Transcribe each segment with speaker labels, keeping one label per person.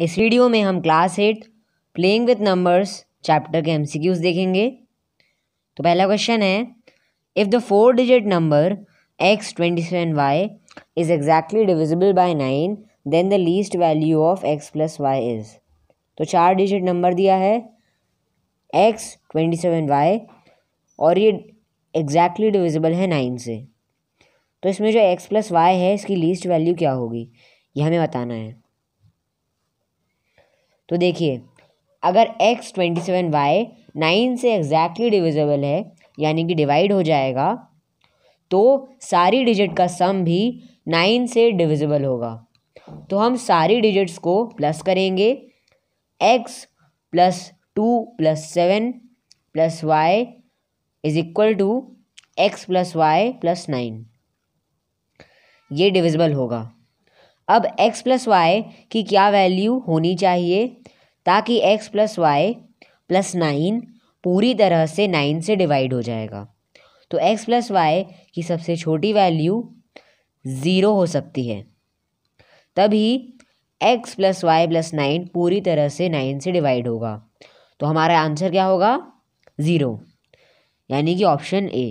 Speaker 1: इस वीडियो में हम class eight playing with numbers chapter के एमसीक्यूज देखेंगे तो पहला क्वेश्चन है if the four digit number x twenty seven y is exactly divisible by nine then the least value of x plus y is तो चार digit number दिया है x twenty seven Y और ये एग्जैक्टली डिविजिबल है nine से तो इसमें जो एक्स प्लस वाई है इसकी लीस्ट वैल्यू क्या होगी ये हमें बताना है तो देखिए अगर x twenty seven y nine से एग्जैक्टली डिविजिबल है यानी कि डिवाइड हो जाएगा तो सारी डिजिट का सम भी नाइन से डिविजिबल होगा तो हम सारी डिजिट्स को प्लस करेंगे x plus two plus seven plus y is equal to x plus y plus nine ये डिविजिबल होगा अब x प्लस वाई की क्या वैल्यू होनी चाहिए ताकि x plus y plus nine पूरी तरह से नाइन से डिवाइड हो जाएगा तो x प्लस वाई की सबसे छोटी वैल्यू ज़ीरो हो सकती है तभी x plus y plus nine पूरी तरह से नाइन से डिवाइड होगा तो हमारा आंसर क्या होगा ज़ीरो यानी कि ऑप्शन ए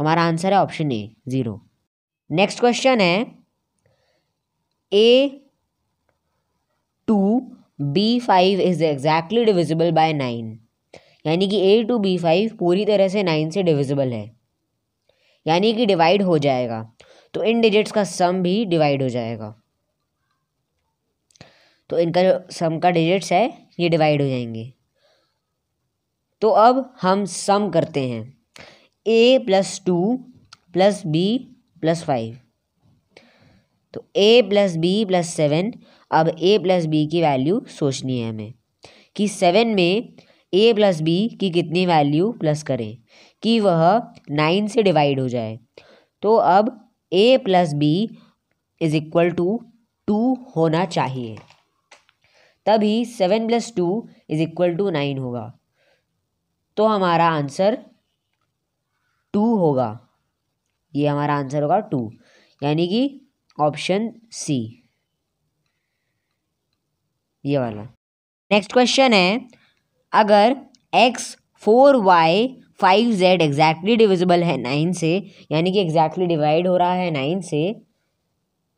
Speaker 1: हमारा आंसर है option A zero next question है a two b five is exactly divisible by nine यानी कि ए टू बी फाइव पूरी तरह से नाइन से डिविजिबल है यानी कि डिवाइड हो जाएगा तो इन डिजिट्स का सम भी डिवाइड हो जाएगा तो इनका जो सम का डिजिट्स है ये डिवाइड हो जाएंगे तो अब हम सम करते हैं a plus two plus b plus five तो a plus b plus seven अब ए प्लस बी की वैल्यू सोचनी है हमें कि सेवन में ए प्लस बी की कितनी वैल्यू प्लस करें कि वह नाइन से डिवाइड हो जाए तो अब a plus b is equal to two होना चाहिए तभी seven plus two is equal to nine होगा तो हमारा आंसर टू होगा ये हमारा आंसर होगा टू यानी कि ऑप्शन सी ये वाला नेक्स्ट क्वेश्चन है अगर x four y five z exactly divisible है नाइन से यानी कि एग्जैक्टली डिवाइड हो रहा है नाइन से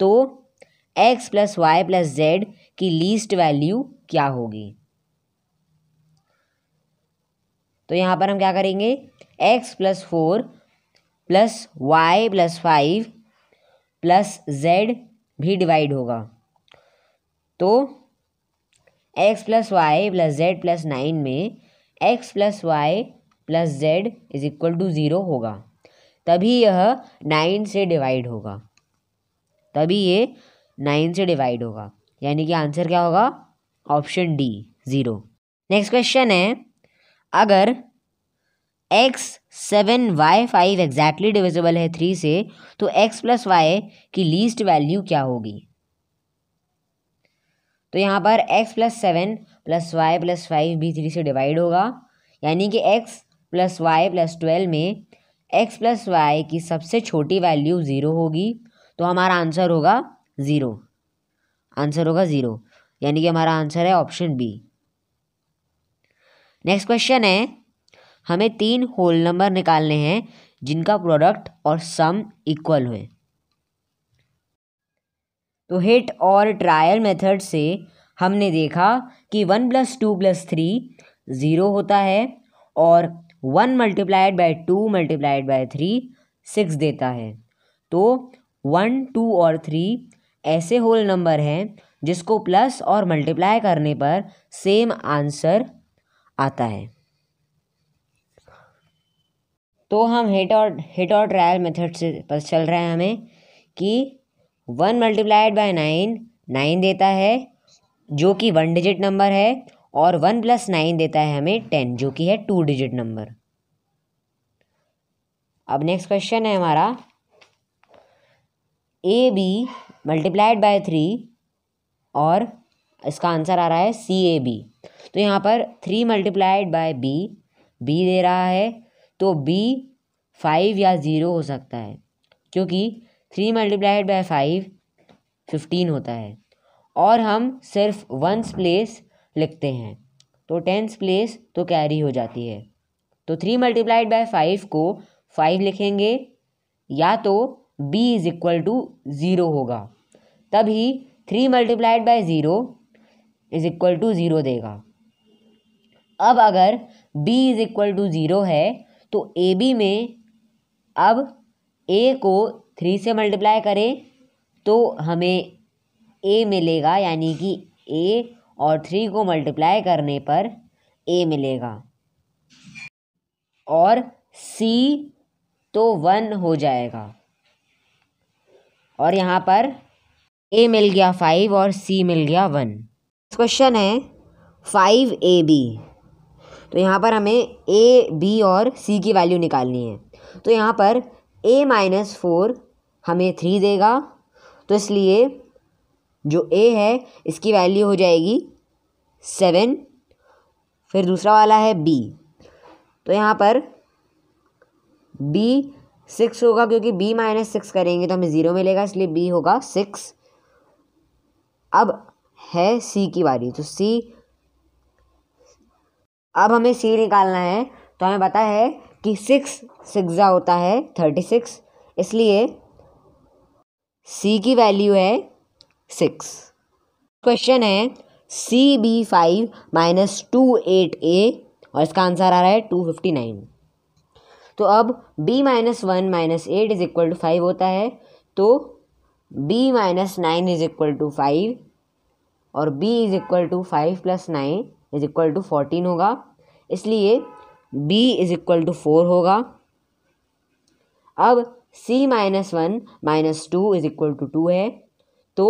Speaker 1: तो x plus y plus z की लीस्ट वैल्यू क्या होगी तो यहाँ पर हम क्या करेंगे x plus four plus y plus five plus z भी डिवाइड होगा तो x plus y plus z plus nine में x plus y plus z is equal to zero होगा तभी यह नाइन से डिवाइड होगा तभी ये नाइन से डिवाइड होगा यानी कि आंसर क्या होगा option D zero next question है अगर x seven y five exactly divisible है थ्री से तो एक्स प्लस वाई की लीस्ट वैल्यू क्या होगी तो यहाँ पर x plus seven plus y plus five भी थ्री से डिवाइड होगा यानी कि x plus y plus twelve में एक्स प्लस वाई की सबसे छोटी वैल्यू ज़ीरो होगी तो हमारा आंसर होगा ज़ीरो आंसर होगा ज़ीरो यानी कि हमारा आंसर है ऑप्शन बी नेक्स्ट क्वेश्चन है हमें तीन होल नंबर निकालने हैं जिनका प्रोडक्ट और सम इक्वल हुए तो हिट और ट्रायल मेथड से हमने देखा कि one plus two plus three zero होता है और one multiplied by two multiplied by three six देता है तो वन टू और थ्री ऐसे होल नंबर हैं जिसको प्लस और मल्टीप्लाई करने पर सेम आंसर आता है तो हम हिट और हिट और ट्रायल मेथड से पर चल रहे हैं हमें कि one multiplied by nine nine देता है जो कि वन डिजिट नंबर है और वन प्लस नाइन देता है हमें टेन जो कि है टू डिजिट नंबर अब नेक्स्ट क्वेश्चन है हमारा a b multiplied by three और इसका आंसर आ रहा है सी ए बी तो यहाँ पर three multiplied by b b दे रहा है तो बी फाइव या ज़ीरो हो सकता है क्योंकि three multiplied by five fifteen होता है और हम सिर्फ वंस प्लेस लिखते हैं तो टेंस प्लेस तो कैरी हो जाती है तो थ्री मल्टीप्लाइड बाई फाइव को फाइव लिखेंगे या तो b is equal to zero होगा तभी three multiplied by zero is equal to zero देगा अब अगर b is equal to zero है तो ए बी में अब ए को थ्री से मल्टीप्लाई करें तो हमें ए मिलेगा यानी कि ए और थ्री को मल्टीप्लाई करने पर ए मिलेगा और सी तो वन हो जाएगा और यहाँ पर ए मिल गया फाइव और सी मिल गया वन क्वेश्चन है फाइव ए बी तो यहाँ पर हमें ए बी और सी की वैल्यू निकालनी है तो यहाँ पर ए माइनस फोर हमें थ्री देगा तो इसलिए जो ए है इसकी वैल्यू हो जाएगी सेवन फिर दूसरा वाला है बी तो यहाँ पर बी सिक्स होगा क्योंकि बी माइनस सिक्स करेंगे तो हमें ज़ीरो मिलेगा इसलिए बी होगा सिक्स अब है सी की बारी तो सी अब हमें सी निकालना है तो हमें पता है कि सिक्स सिक्स होता है थर्टी सिक्स इसलिए सी की वैल्यू है सिक्स क्वेश्चन है C B five minus two eight ए और इसका आंसर आ रहा है टू फिफ्टी नाइन तो अब b minus one minus eight is equal to five होता है तो b minus nine is equal to five और b is equal to five plus nine is equal to fourteen होगा इसलिए b is equal to four होगा अब c minus one minus two is equal to two है तो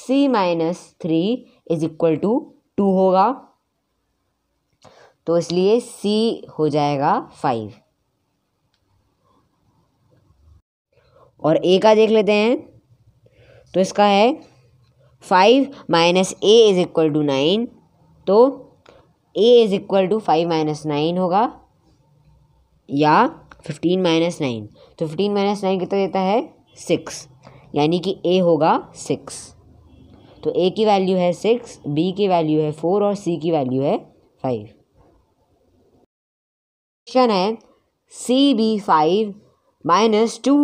Speaker 1: c minus three is equal to two होगा तो इसलिए c हो जाएगा फाइव और ए का देख लेते हैं तो इसका है five minus a is equal to nine तो a is equal to five minus nine होगा या फिफ्टीन माइनस नाइन तो फिफ्टीन माइनस नाइन कितना देता है सिक्स यानी कि ए होगा सिक्स तो ए की वैल्यू है सिक्स बी की वैल्यू है फोर और सी की वैल्यू है फाइव क्वेश्चन है C B five minus two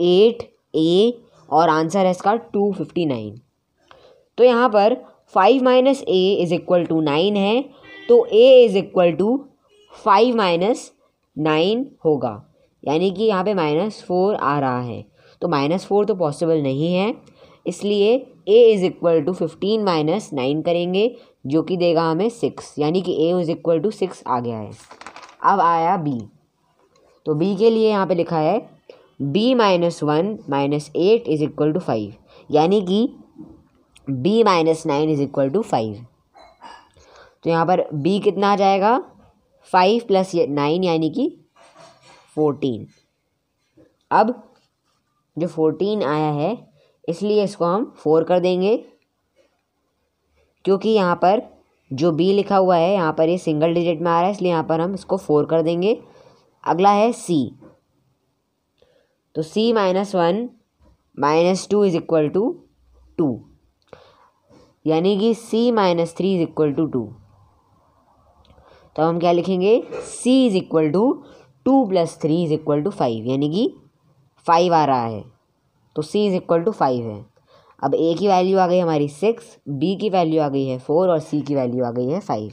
Speaker 1: eight ए और आंसर है इसका टू फिफ्टी नाइन तो यहाँ पर five minus a is equal to nine है तो a is equal to five minus nine होगा यानी कि यहाँ पे माइनस फोर आ रहा है तो माइनस फोर तो पॉसिबल नहीं है इसलिए a is equal to fifteen minus nine करेंगे जो कि देगा हमें सिक्स यानी कि a is equal to six आ गया है अब आया बी तो बी के लिए यहाँ पे लिखा है b minus one minus eight is equal to five यानी कि b minus nine is equal to five तो यहाँ पर बी कितना आ जाएगा फाइव प्लस नाइन यानी कि फोर्टीन अब जो फोर्टीन आया है इसलिए इसको हम फोर कर देंगे क्योंकि यहाँ पर जो बी लिखा हुआ है यहाँ पर ये सिंगल डिजिट में आ रहा है इसलिए यहाँ पर हम इसको फोर कर देंगे अगला है सी तो c minus one minus two is equal to two यानी कि c minus three is equal to two तो हम क्या लिखेंगे c is equal to two plus three is equal to five यानी कि फाइव आ रहा है तो c is equal to five है अब a की वैल्यू आ गई हमारी सिक्स b की वैल्यू आ गई है फोर और c की वैल्यू आ गई है फाइव